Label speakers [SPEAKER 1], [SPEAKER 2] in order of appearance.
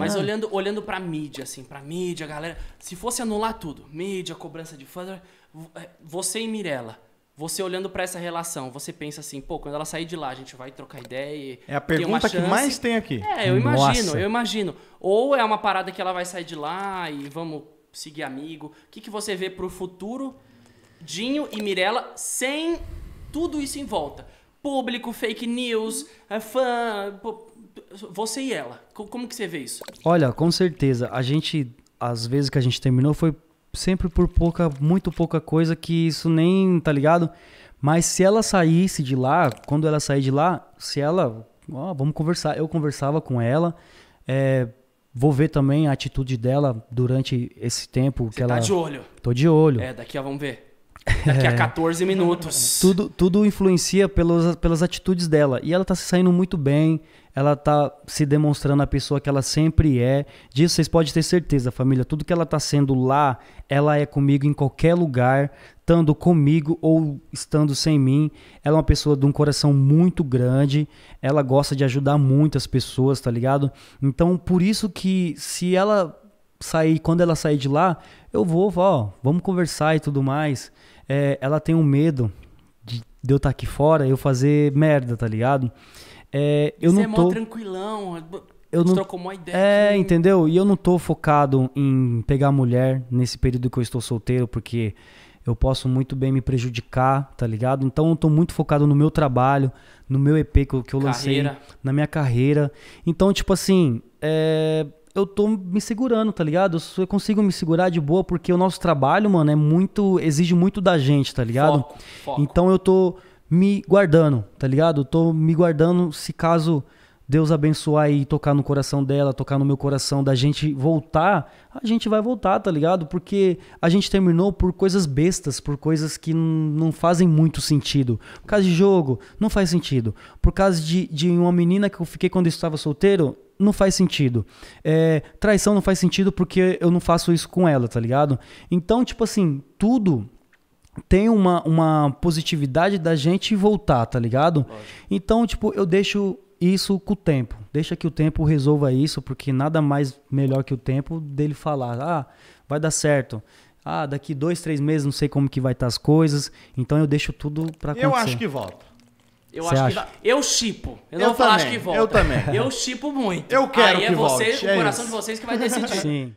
[SPEAKER 1] Mas ah. olhando, olhando pra mídia, assim, pra mídia, galera. Se fosse anular tudo, mídia, cobrança de fã, é, você e Mirella. Você olhando para essa relação, você pensa assim, pô, quando ela sair de lá, a gente vai trocar ideia. É a pergunta que mais tem aqui. É, eu Nossa. imagino, eu imagino. Ou é uma parada que ela vai sair de lá e vamos seguir amigo. O que, que você vê pro futuro, Dinho e Mirella, sem tudo isso em volta? Público, fake news, é, fã, você e ela. Como que você vê isso?
[SPEAKER 2] Olha, com certeza. A gente, às vezes que a gente terminou, foi sempre por pouca, muito pouca coisa que isso nem, tá ligado? Mas se ela saísse de lá, quando ela sair de lá, se ela, ó, vamos conversar. Eu conversava com ela, é, vou ver também a atitude dela durante esse tempo você que tá ela. Tá de olho. Tô de olho.
[SPEAKER 1] É, daqui a vamos ver
[SPEAKER 2] daqui a 14
[SPEAKER 1] é. minutos.
[SPEAKER 2] Tudo, tudo influencia pelos, pelas atitudes dela. E ela tá se saindo muito bem, ela tá se demonstrando a pessoa que ela sempre é. Disso vocês podem ter certeza, família. Tudo que ela tá sendo lá, ela é comigo em qualquer lugar, estando comigo ou estando sem mim. Ela é uma pessoa de um coração muito grande, ela gosta de ajudar muitas pessoas, tá ligado? Então, por isso que se ela sair, quando ela sair de lá, eu vou, ó, vamos conversar e tudo mais. É, ela tem um medo de, de eu estar tá aqui fora, eu fazer merda, tá ligado? É, eu Você não é tô... tranquilão, é eu não... trocou uma ideia. É, entendeu? E eu não tô focado em pegar mulher nesse período que eu estou solteiro, porque eu posso muito bem me prejudicar, tá ligado? Então eu tô muito focado no meu trabalho, no meu EP que eu, que eu lancei, na minha carreira. Então, tipo assim, é eu tô me segurando, tá ligado? Eu consigo me segurar de boa, porque o nosso trabalho, mano, é muito. exige muito da gente, tá ligado? Foco, foco. Então eu tô me guardando, tá ligado? Eu tô me guardando se caso. Deus abençoar e tocar no coração dela, tocar no meu coração, da gente voltar, a gente vai voltar, tá ligado? Porque a gente terminou por coisas bestas, por coisas que não fazem muito sentido. Por causa de jogo, não faz sentido. Por causa de, de uma menina que eu fiquei quando eu estava solteiro, não faz sentido. É, traição não faz sentido porque eu não faço isso com ela, tá ligado? Então, tipo assim, tudo tem uma, uma positividade da gente voltar, tá ligado? Então, tipo, eu deixo isso com o tempo. Deixa que o tempo resolva isso, porque nada mais melhor que o tempo dele falar, ah, vai dar certo. Ah, daqui dois, três meses não sei como que vai estar as coisas. Então eu deixo tudo pra acontecer. Eu acho que
[SPEAKER 1] volta. Eu Cê acho acha? que vai. Eu chipo. Eu, eu não vou falar acho que volta. Eu também. Eu chipo muito. Eu quero Aí é que é vocês, volte. o coração é de vocês que vai decidir. Sim.